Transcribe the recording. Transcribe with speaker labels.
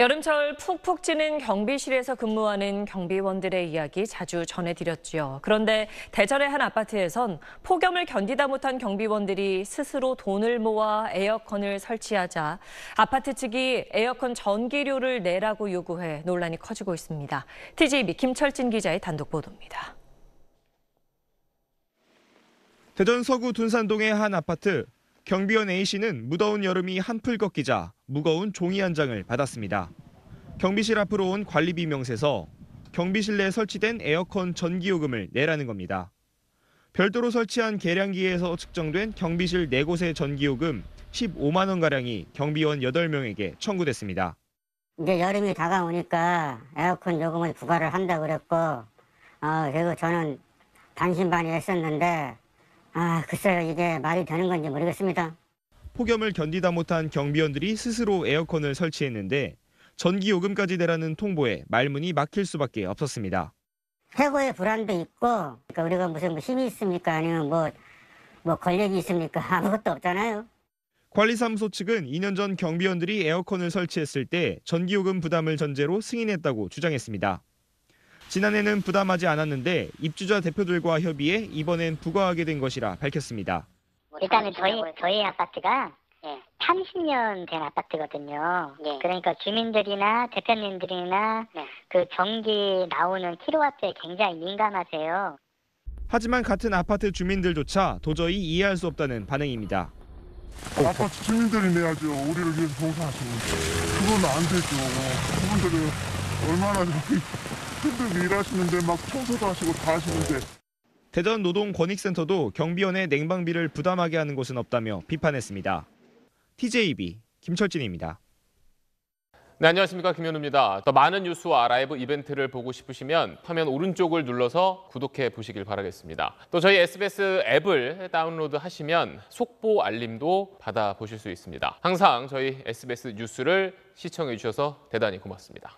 Speaker 1: 여름철 푹푹 찌는 경비실에서 근무하는 경비원들의 이야기 자주 전해드렸지요. 그런데 대전의 한 아파트에선 폭염을 견디다 못한 경비원들이 스스로 돈을 모아 에어컨을 설치하자 아파트 측이 에어컨 전기료를 내라고 요구해 논란이 커지고 있습니다. t g b 김철진 기자의 단독 보도입니다.
Speaker 2: 대전 서구 둔산동의 한 아파트 경비원 A씨는 무더운 여름이 한풀 꺾이자 무거운 종이 한 장을 받았습니다. 경비실 앞으로 온 관리비 명세서 경비실 내에 설치된 에어컨 전기요금을 내라는 겁니다. 별도로 설치한 계량기에서 측정된 경비실 4곳의 전기요금 15만 원가량이 경비원 8명에게 청구됐습니다.
Speaker 3: 이제 여름이 다가오니까 에어컨 요금을 부과를 한다 그랬고 어, 그리고 저는 단신반이했었는데 아, 글쎄요. 이게 말이 되는 건지 모르겠습니다.
Speaker 2: 폭염을 견디다 못한 경비원들이 스스로 에어컨을 설치했는데 전기 요금까지 내라는 통보에 말문이 막힐 수밖에 없었습니다.
Speaker 3: 해고의 불안도 있고 그러니까 우리가 무슨 뭐 힘이 있습니까? 아니면 뭐, 뭐 권력이 있습니까? 아무것도 없잖아요.
Speaker 2: 관리사무소 측은 2년 전 경비원들이 에어컨을 설치했을 때 전기요금 부담을 전제로 승인했다고 주장했습니다. 지난해는 부담하지 않았는데 입주자 대표들과 협의해 이번엔 부과하게 된 것이라 밝혔습니다.
Speaker 3: 일단은 저희 저희 아파트가 30년 예, 된 아파트거든요. 네. 그러니까 주민들이나 대표님들이나 네. 그 전기 나오는 킬로와트에 굉장히 민감하세요.
Speaker 2: 하지만 같은 아파트 주민들조차 도저히 이해할 수 없다는 반응입니다. 어,
Speaker 3: 아파트
Speaker 4: 주민들이 내야죠. 우리를 위해서 봉사하시는. 그건 안
Speaker 2: 되죠. 그분들은 얼마나 힘들 일하시는데 막 청소도 하시고 다 하시는데 대전 노동 권익센터도 경비원의 냉방비를 부담하게 하는 곳은 없다며 비판했습니다. TJB 김철진입니다.
Speaker 4: 네, 안녕하십니까 김현우입니다. 더 많은 뉴스와 라이브 이벤트를 보고 싶으시면 화면 오른쪽을 눌러서 구독해 보시길 바라겠습니다. 또 저희 SBS 앱을 다운로드 하시면 속보 알림도 받아 보실 수 있습니다. 항상 저희 SBS 뉴스를 시청해 주셔서 대단히 고맙습니다.